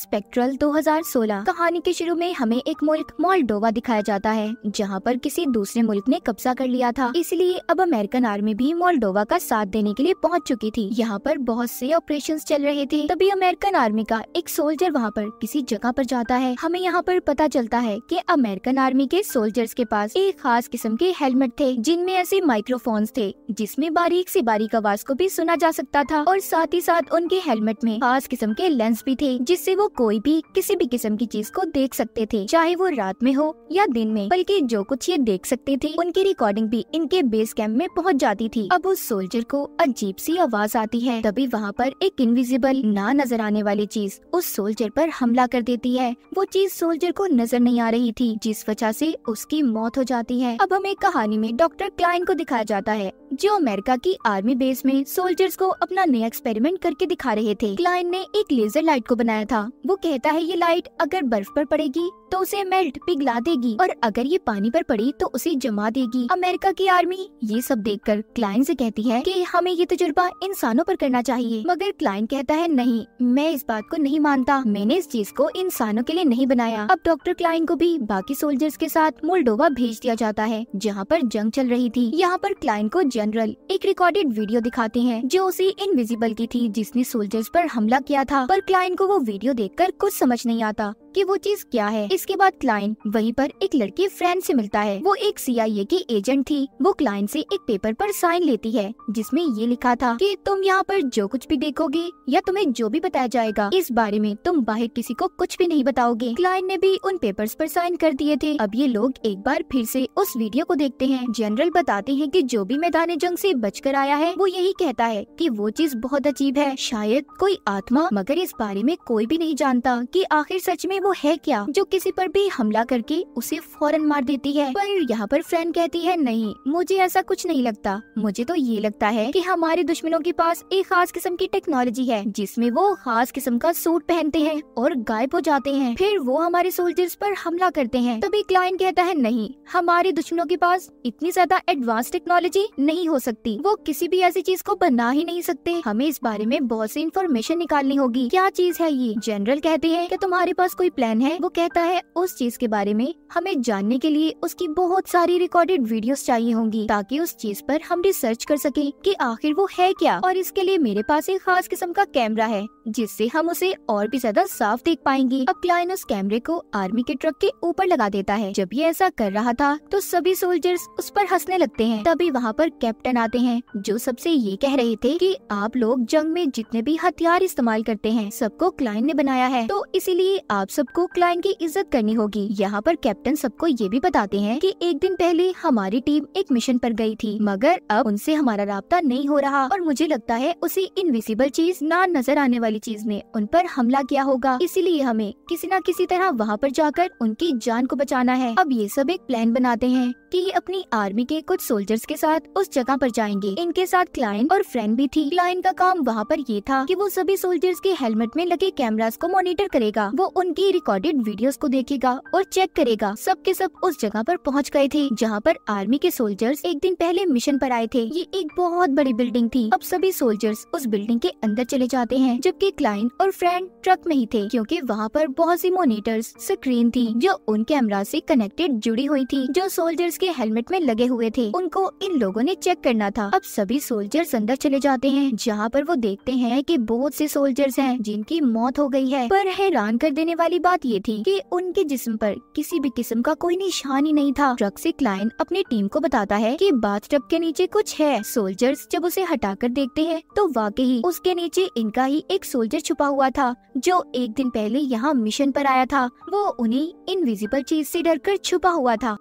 Spectral 2016 कहानी के शुरू में हमें एक मुल्क मॉल्डोवा दिखाया जाता है जहां पर किसी दूसरे मुल्क ने कब्जा कर लिया था इसलिए अब अमेरिकन आर्मी भी मॉल्डोवा का साथ देने के लिए पहुंच चुकी थी यहाँ पर बहुत से ऑपरेशन चल रहे थे तभी अमेरिकन आर्मी का एक सोल्जर वहाँ पर किसी जगह पर जाता है हमें यहाँ पर पता चलता है की अमेरिकन आर्मी के सोल्जर्स के पास एक खास किस्म के हेलमेट थे जिनमें ऐसे माइक्रोफोन थे जिसमे बारीक ऐसी बारीक आवाज को भी सुना जा सकता था और साथ ही साथ उनके हेलमेट में खास किस्म के लेंस भी थे जिससे वो कोई भी किसी भी किस्म की चीज को देख सकते थे चाहे वो रात में हो या दिन में बल्कि जो कुछ ये देख सकते थे उनकी रिकॉर्डिंग भी इनके बेस कैंप में पहुंच जाती थी अब उस सोल्जर को अजीब सी आवाज आती है तभी वहाँ पर एक इनविजिबल ना नजर आने वाली चीज उस सोल्जर पर हमला कर देती है वो चीज सोल्जर को नजर नहीं आ रही थी जिस वजह से उसकी मौत हो जाती है अब हमें कहानी में डॉक्टर क्लाइन को दिखाया जाता है जो अमेरिका की आर्मी बेस में सोल्जर्स को अपना नया एक्सपेरिमेंट करके दिखा रहे थे क्लाइन ने एक लेजर लाइट को बनाया था वो कहता है ये लाइट अगर बर्फ पर पड़ेगी तो उसे मेल्ट पिघला देगी और अगर ये पानी पर पड़ी तो उसे जमा देगी अमेरिका की आर्मी ये सब देखकर क्लाइन से कहती है कि हमें ये तजुर्बा इंसानों पर करना चाहिए मगर क्लाइन कहता है नहीं मैं इस बात को नहीं मानता मैंने इस चीज को इंसानों के लिए नहीं बनाया अब डॉक्टर क्लाइन को भी बाकी सोल्जर्स के साथ मोल्डोवा भेज दिया जाता है जहाँ पर जंग चल रही थी यहाँ पर क्लाइन को जनरल एक रिकॉर्डेड वीडियो दिखाते हैं जो उसी इनविजिबल की थी जिसने सोल्जर्स पर हमला किया था पर क्लाइन को वो वीडियो देखकर कुछ समझ नहीं आता कि वो चीज क्या है इसके बाद क्लाइंट वहीं पर एक लड़की फ्रेंड से मिलता है वो एक सीआईए की एजेंट थी वो क्लाइंट से एक पेपर पर साइन लेती है जिसमें ये लिखा था कि तुम यहाँ पर जो कुछ भी देखोगे या तुम्हें जो भी बताया जाएगा इस बारे में तुम बाहर किसी को कुछ भी नहीं बताओगे क्लाइंट ने भी उन पेपर्स पर साइन कर दिए थे अब ये लोग एक बार फिर से उस वीडियो को देखते हैं जनरल बताते हैं कि जो भी मैदान जंग से बचकर आया है वो यही कहता है कि वो चीज बहुत अजीब है शायद कोई आत्मा मगर इस बारे में कोई भी नहीं जानता कि आखिर सच में वो वो है क्या जो किसी पर भी हमला करके उसे फौरन मार देती है पर यहाँ पर फ्रेंड कहती है नहीं मुझे ऐसा कुछ नहीं लगता मुझे तो ये लगता है कि हमारे दुश्मनों के पास एक खास किस्म की टेक्नोलॉजी है जिसमें वो खास किस्म का सूट पहनते हैं और गायब हो जाते हैं फिर वो हमारे सोल्जर्स पर हमला करते हैं तभी क्लाइंट कहता है नहीं हमारे दुश्मनों के पास इतनी ज्यादा एडवांस टेक्नोलॉजी नहीं हो सकती वो किसी भी ऐसी चीज को बना ही नहीं सकते हमें इस बारे में बहुत सी इन्फॉर्मेशन निकालनी होगी क्या चीज है ये जनरल कहते हैं कि तुम्हारे पास कोई प्लान है वो कहता है उस चीज के बारे में हमें जानने के लिए उसकी बहुत सारी रिकॉर्डेड वीडियोस चाहिए होंगी ताकि उस चीज पर हम रिसर्च कर सके कि आखिर वो है क्या और इसके लिए मेरे पास एक खास किस्म का कैमरा है जिससे हम उसे और भी ज्यादा साफ देख पाएंगे अब क्लाइन उस कैमरे को आर्मी के ट्रक के ऊपर लगा देता है जब ये ऐसा कर रहा था तो सभी सोल्जर्स उस पर हंसने लगते हैं तभी वहाँ पर कैप्टन आते हैं जो सबसे ये कह रहे थे कि आप लोग जंग में जितने भी हथियार इस्तेमाल करते हैं सबको क्लाइन ने बनाया है तो इसीलिए आप सबको क्लाइंट की इज्जत करनी होगी यहाँ पर कैप्टन सबको ये भी बताते हैं कि एक दिन पहले हमारी टीम एक मिशन पर गई थी मगर अब उनसे हमारा रहा नहीं हो रहा और मुझे लगता है उसी इनविजिबल चीज ना नजर आने वाली चीज ने उन पर हमला किया होगा इसीलिए हमें किसी न किसी तरह वहाँ पर जाकर उनकी जान को बचाना है अब ये सब एक प्लान बनाते हैं कि ये अपनी आर्मी के कुछ सोल्जर्स के साथ उस जगह पर जाएंगे इनके साथ क्लाइंट और फ्रेंड भी थी क्लाइंट का काम वहाँ पर ये था कि वो सभी सोल्जर्स के हेलमेट में लगे कैमरास को मॉनिटर करेगा वो उनकी ही रिकॉर्डेड वीडियोस को देखेगा और चेक करेगा सब के सब उस जगह पर पहुंच गए थे जहां पर आर्मी के सोल्जर्स एक दिन पहले मिशन पर आए थे ये एक बहुत बड़ी बिल्डिंग थी अब सभी सोल्जर्स उस बिल्डिंग के अंदर चले जाते हैं जबकि क्लाइंट और फ्रेंड ट्रक में ही थे क्योंकि वहाँ पर बहुत सी मोनिटर्स स्क्रीन थी जो उन कैमरा से कनेक्टेड जुड़ी हुई थी जो सोल्जर्स के हेलमेट में लगे हुए थे उनको इन लोगों ने चेक करना था अब सभी सोल्जर्स अंदर चले जाते हैं जहाँ पर वो देखते हैं की बहुत से सोल्जर्स है जिनकी मौत हो गई है पर हैरान कर देने वाली वाली बात ये थी कि उनके जिस्म पर किसी भी किस्म का कोई निशान ही नहीं था ट्रक से क्लाइन अपनी टीम को बताता है कि बाथ टब के नीचे कुछ है सोल्जर्स जब उसे हटाकर देखते हैं तो वाकई उसके नीचे इनका ही एक सोल्जर छुपा हुआ था जो एक दिन पहले यहाँ मिशन पर आया था वो उन्हें इनविजिबल चीज से डरकर छुपा हुआ था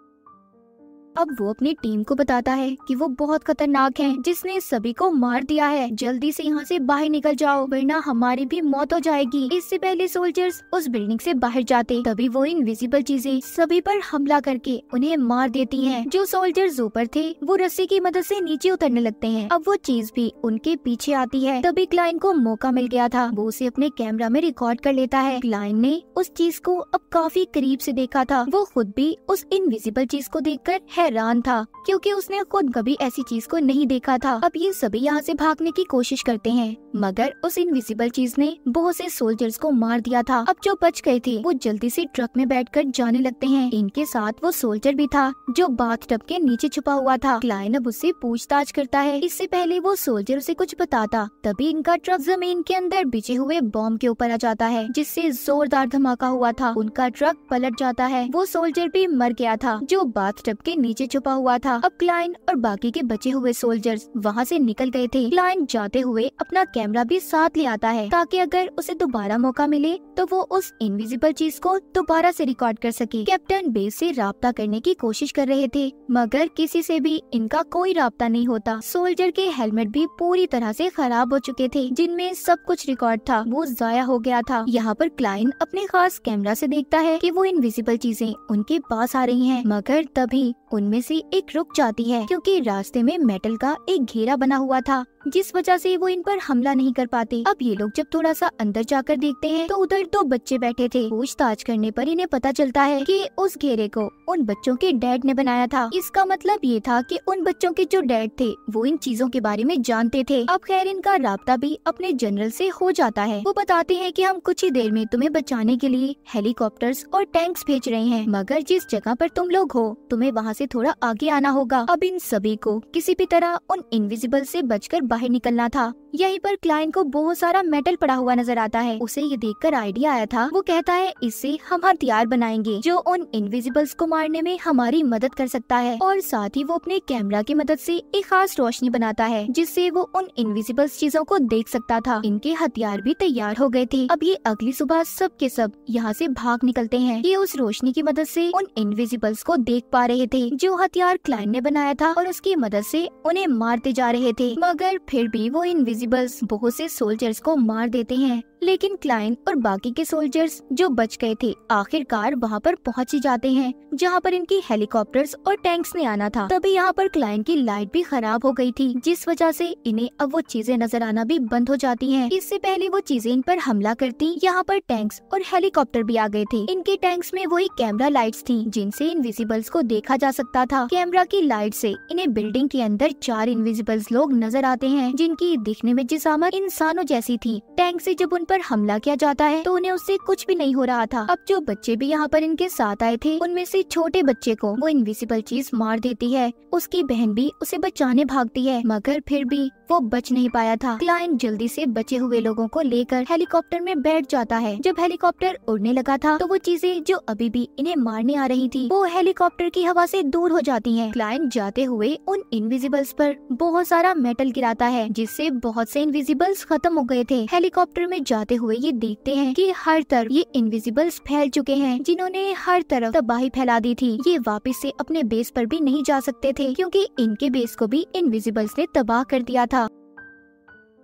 अब वो अपनी टीम को बताता है कि वो बहुत खतरनाक है जिसने सभी को मार दिया है जल्दी से यहाँ से बाहर निकल जाओ वरना हमारी भी मौत हो जाएगी इससे पहले सोल्जर्स उस बिल्डिंग से बाहर जाते तभी वो इनविजिबल चीजें सभी पर हमला करके उन्हें मार देती है जो सोल्जर्स ऊपर थे वो रस्सी की मदद से नीचे उतरने लगते हैं अब वो चीज भी उनके पीछे आती है तभी क्लाइन को मौका मिल गया था वो उसे अपने कैमरा में रिकॉर्ड कर लेता है क्लाइन ने उस चीज को अब काफी करीब से देखा था वो खुद भी उस इनविजिबल चीज को देख है हैरान था क्योंकि उसने खुद कभी ऐसी चीज को नहीं देखा था अब ये सभी यहाँ से भागने की कोशिश करते हैं मगर उस इनविजिबल चीज ने बहुत से सोल्जर्स को मार दिया था अब जो बच गए थे वो जल्दी से ट्रक में बैठकर जाने लगते हैं इनके साथ वो सोल्जर भी था जो बाथ टब के नीचे छुपा हुआ था क्लाइन अब उससे पूछताछ करता है इससे पहले वो सोल्जर उसे कुछ बताता तभी इनका ट्रक जमीन के अंदर बिछे हुए बॉम्ब के ऊपर आ जाता है जिससे जोरदार धमाका हुआ था उनका ट्रक पलट जाता है वो सोल्जर भी मर गया था जो बाथ टब के नीचे नीचे छुपा हुआ था अब क्लाइन और बाकी के बचे हुए सोल्जर्स वहाँ से निकल गए थे क्लाइन जाते हुए अपना कैमरा भी साथ ले आता है ताकि अगर उसे दोबारा मौका मिले तो वो उस इनविजिबल चीज को दोबारा से रिकॉर्ड कर सके कैप्टन बेस से रबता करने की कोशिश कर रहे थे मगर किसी से भी इनका कोई रबता नहीं होता सोल्जर के हेलमेट भी पूरी तरह से खराब हो चुके थे जिनमें सब कुछ रिकॉर्ड था वो जाया हो गया था यहाँ पर क्लाइन अपने खास कैमरा से देखता है कि वो इनविजिबल चीजें उनके पास आ रही हैं मगर तभी उन उनमें से एक रुक जाती है क्योंकि रास्ते में मेटल का एक घेरा बना हुआ था जिस वजह से वो इन पर हमला नहीं कर पाते अब ये लोग जब थोड़ा सा अंदर जाकर देखते हैं तो उधर दो बच्चे बैठे थे पूछताछ करने पर इन्हें पता चलता है कि उस घेरे को उन बच्चों के डैड ने बनाया था इसका मतलब ये था कि उन बच्चों के जो डैड थे वो इन चीजों के बारे में जानते थे अब खैर इनका रबता भी अपने जनरल से हो जाता है वो बताते हैं कि हम कुछ ही देर में तुम्हें बचाने के लिए हेलीकॉप्टर और टैंक्स भेज रहे हैं मगर जिस जगह पर तुम लोग हो तुम्हें वहाँ से थोड़ा आगे आना होगा अब इन सभी को किसी भी तरह उन इनविजिबल से बचकर बाहर निकलना था यहीं पर क्लाइंट को बहुत सारा मेटल पड़ा हुआ नजर आता है उसे ये देखकर आइडिया आया था वो कहता है इससे हम हथियार बनाएंगे जो उन इनविजिबल्स को मारने में हमारी मदद कर सकता है और साथ ही वो अपने कैमरा की मदद से एक खास रोशनी बनाता है जिससे वो उन इनविजिबल्स चीजों को देख सकता था इनके हथियार भी तैयार हो गए थे अब ये अगली सुबह सब के सब यहाँ ऐसी भाग निकलते हैं ये उस रोशनी की मदद ऐसी उन इनविजिबल्स को देख पा रहे थे जो हथियार क्लाइंट ने बनाया था और उसकी मदद ऐसी उन्हें मारते जा रहे थे मगर पर फिर भी वो इनविजिबल्स बहुत से सोल्जर्स को मार देते हैं लेकिन क्लाइन और बाकी के सोल्जर्स जो बच गए थे आखिरकार वहाँ पर पहुँच ही जाते हैं जहाँ पर इनकी हेलीकॉप्टर्स और टैंक्स ने आना था तभी यहाँ पर क्लाइन की लाइट भी खराब हो गई थी जिस वजह से इन्हें अब वो चीजें नजर आना भी बंद हो जाती हैं। इससे पहले वो चीजें इन पर हमला करती यहाँ पर टैंक्स और हेलीकॉप्टर भी आ गए थे इनके टैंक्स में वही कैमरा लाइट्स थी जिनसे इनविजिबल्स को देखा जा सकता था कैमरा की लाइट से इन्हें बिल्डिंग के अंदर चार इनविजिबल्स लोग नजर आते करते हैं जिनकी दिखने में जिसामत इंसानों जैसी थी टैंक से जब उन पर हमला किया जाता है तो उन्हें उससे कुछ भी नहीं हो रहा था अब जो बच्चे भी यहाँ पर इनके साथ आए थे उनमें से छोटे बच्चे को वो इनविजिबल चीज मार देती है उसकी बहन भी उसे बचाने भागती है मगर फिर भी वो बच नहीं पाया था क्लाइन जल्दी से बचे हुए लोगों को लेकर हेलीकॉप्टर में बैठ जाता है जब हेलीकॉप्टर उड़ने लगा था तो वो चीजें जो अभी भी इन्हें मारने आ रही थी वो हेलीकॉप्टर की हवा से दूर हो जाती है क्लाइन जाते हुए उन इनविजिबल्स पर बहुत सारा मेटल गिरा जाता है जिससे बहुत से इनविजिबल्स खत्म हो गए थे हेलीकॉप्टर में जाते हुए ये देखते हैं कि हर तरफ ये इनविजिबल्स फैल चुके हैं जिन्होंने हर तरफ तबाही फैला दी थी ये वापस से अपने बेस पर भी नहीं जा सकते थे क्योंकि इनके बेस को भी इनविजिबल्स ने तबाह कर दिया था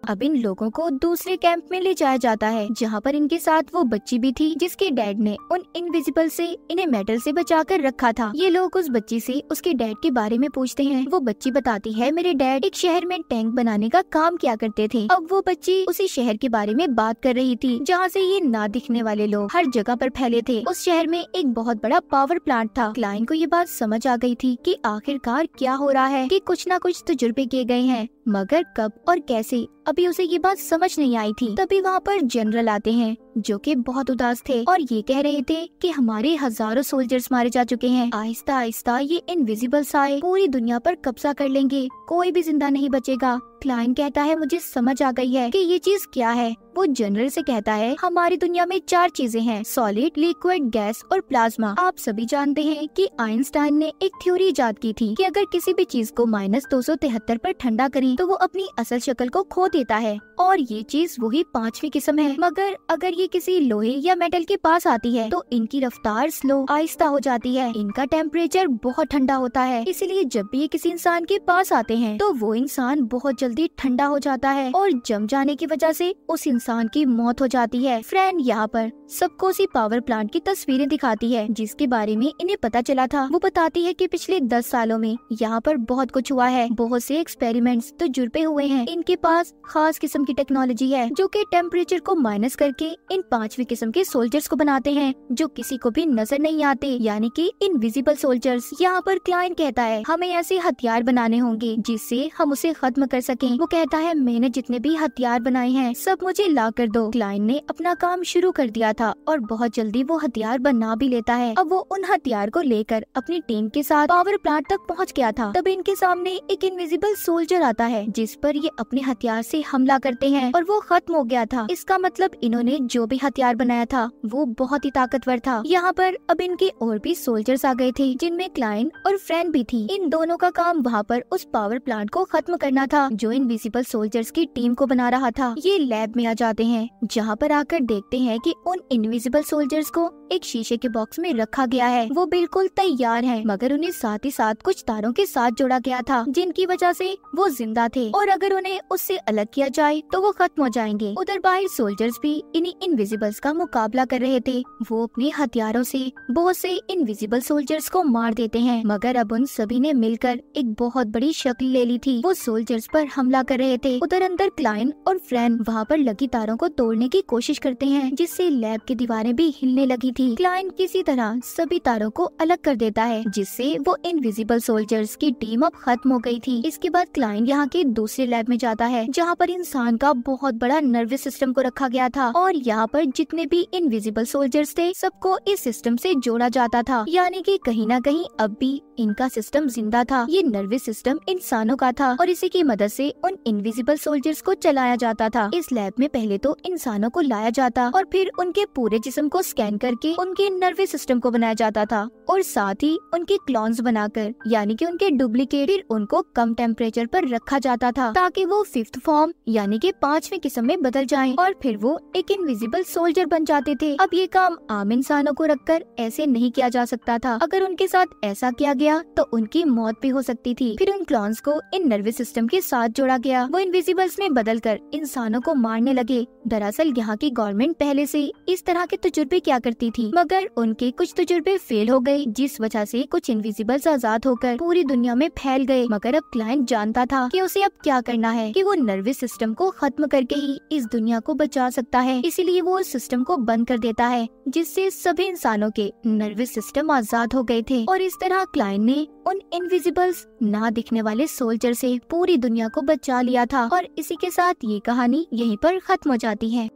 अब इन लोगों को दूसरे कैंप में ले जाया जाता है जहाँ पर इनके साथ वो बच्ची भी थी जिसके डैड ने उन इनविजिबल से इन्हें मेटल से बचाकर रखा था ये लोग उस बच्ची से उसके डैड के बारे में पूछते हैं वो बच्ची बताती है मेरे डैड एक शहर में टैंक बनाने का काम किया करते थे अब वो बच्ची उसी शहर के बारे में बात कर रही थी जहाँ से ये ना दिखने वाले लोग हर जगह पर फैले थे उस शहर में एक बहुत बड़ा पावर प्लांट था क्लाइन को ये बात समझ आ गई थी कि आखिरकार क्या हो रहा है कि कुछ ना कुछ तजुर्बे किए गए हैं मगर कब और कैसे अभी उसे ये बात समझ नहीं आई थी तभी वहाँ पर जनरल आते हैं जो कि बहुत उदास थे और ये कह रहे थे कि हमारे हजारों सोल्जर्स मारे जा चुके हैं आहिस्ता आहिस्ता ये इनविजिबल साए पूरी दुनिया पर कब्जा कर लेंगे कोई भी जिंदा नहीं बचेगा क्लाइन कहता है मुझे समझ आ गई है कि ये चीज क्या है वो जनरल से कहता है हमारी दुनिया में चार चीजें हैं सॉलिड लिक्विड गैस और प्लाज्मा आप सभी जानते हैं कि आइंस्टाइन ने एक थ्योरी ईजाद की थी कि अगर किसी भी चीज को माइनस दो सौ तिहत्तर आरोप ठंडा करें तो वो अपनी असल शक्ल को खो देता है और ये चीज वही पांचवी किस्म है मगर अगर ये ये किसी लोहे या मेटल के पास आती है तो इनकी रफ्तार स्लो आहिस्ता हो जाती है इनका टेम्परेचर बहुत ठंडा होता है इसीलिए जब भी ये किसी इंसान के पास आते हैं तो वो इंसान बहुत जल्दी ठंडा हो जाता है और जम जाने की वजह से उस इंसान की मौत हो जाती है फ्रेंड यहाँ पर सबको उसी पावर प्लांट की तस्वीरें दिखाती है जिसके बारे में इन्हें पता चला था वो बताती है की पिछले दस सालों में यहाँ पर बहुत कुछ हुआ है बहुत से एक्सपेरिमेंट्स तो जुड़पे हुए हैं इनके पास खास किस्म की टेक्नोलॉजी है जो की टेम्परेचर को माइनस करके इन पांचवी किस्म के सोल्जर्स को बनाते हैं जो किसी को भी नजर नहीं आते यानी कि इनविजिबल सोल्जर्स यहाँ पर क्लाइंट कहता है हमें ऐसे हथियार बनाने होंगे जिससे हम उसे खत्म कर सके वो कहता है मैंने जितने भी हथियार बनाए हैं सब मुझे ला कर दो क्लाइंट ने अपना काम शुरू कर दिया था और बहुत जल्दी वो हथियार बना भी लेता है अब वो उन हथियार को लेकर अपनी टीम के साथ पावर प्लांट तक पहुँच गया था तब इनके सामने एक इनविजिबल सोल्जर आता है जिस पर ये अपने हथियार से हमला करते हैं और वो खत्म हो गया था इसका मतलब इन्होंने जो भी हथियार बनाया था वो बहुत ही ताकतवर था यहाँ पर अब इनके और भी सोल्जर्स आ गए थे जिनमें क्लाइन और फ्रेंड भी थी इन दोनों का काम वहाँ पर उस पावर प्लांट को खत्म करना था जो इनविजिबल सोल्जर्स की टीम को बना रहा था ये लैब में आ जाते हैं जहाँ पर आकर देखते हैं कि उन इनविजिबल सोल्जर्स को एक शीशे के बॉक्स में रखा गया है वो बिल्कुल तैयार है मगर उन्हें साथ ही साथ कुछ तारों के साथ जोड़ा गया था जिनकी वजह से वो जिंदा थे और अगर उन्हें उससे अलग किया जाए तो वो खत्म हो जाएंगे उधर बाहर सोल्जर्स भी इन्हीं इनविजिबल्स का मुकाबला कर रहे थे वो अपने हथियारों से बहुत से इनविजिबल सोल्जर्स को मार देते हैं मगर अब उन सभी ने मिलकर एक बहुत बड़ी शक्ल ले ली थी वो सोल्जर्स पर हमला कर रहे थे उधर अंदर क्लाइन और फ्रेंड वहाँ पर लगी तारों को तोड़ने की कोशिश करते हैं जिससे लैब की दीवारें भी हिलने लगी थी कि क्लाइंट किसी तरह सभी तारों को अलग कर देता है जिससे वो इनविजिबल सोल्जर्स की टीम अब खत्म हो गई थी इसके बाद क्लाइंट यहाँ के दूसरे लैब में जाता है जहाँ पर इंसान का बहुत बड़ा नर्वस सिस्टम को रखा गया था और यहाँ पर जितने भी इनविजिबल सोल्जर्स थे सबको इस सिस्टम से जोड़ा जाता था यानी कि कहीं ना कहीं अब भी इनका सिस्टम जिंदा था ये नर्वस सिस्टम इंसानों का था और इसी की मदद से उन इनविजिबल सोल्जर्स को चलाया जाता था इस लैब में पहले तो इंसानों को लाया जाता और फिर उनके पूरे जिस्म को स्कैन करके करके उनके नर्वस सिस्टम को बनाया जाता था और साथ ही उनके क्लॉन्स बनाकर यानी कि उनके डुप्लीकेट फिर उनको कम टेम्परेचर पर रखा जाता था ताकि वो फिफ्थ फॉर्म यानी कि पांचवी किस्म में बदल जाएं और फिर वो एक इनविजिबल सोल्जर बन जाते थे अब ये काम आम इंसानों को रखकर ऐसे नहीं किया जा सकता था अगर उनके साथ ऐसा किया गया तो उनकी मौत भी हो सकती थी फिर उन क्लॉन्स को इन नर्वस सिस्टम के साथ जोड़ा गया वो इनविजिबल्स में बदल कर इंसानों को मारने लगे दरअसल यहाँ की गवर्नमेंट पहले से इस तरह के तजुर्बे क्या करती थी मगर उनके कुछ तजुर्बे फेल हो गए जिस वजह से कुछ इनविजिबल्स आजाद होकर पूरी दुनिया में फैल गए मगर अब क्लाइंट जानता था कि उसे अब क्या करना है कि वो नर्वस सिस्टम को खत्म करके ही इस दुनिया को बचा सकता है इसीलिए वो उस सिस्टम को बंद कर देता है जिससे सभी इंसानों के नर्वस सिस्टम आजाद हो गए थे और इस तरह क्लाइंट ने उन इनविजिबल्स ना दिखने वाले सोल्जर से पूरी दुनिया को बचा लिया था और इसी के साथ ये कहानी यहीं पर खत्म हो जाती है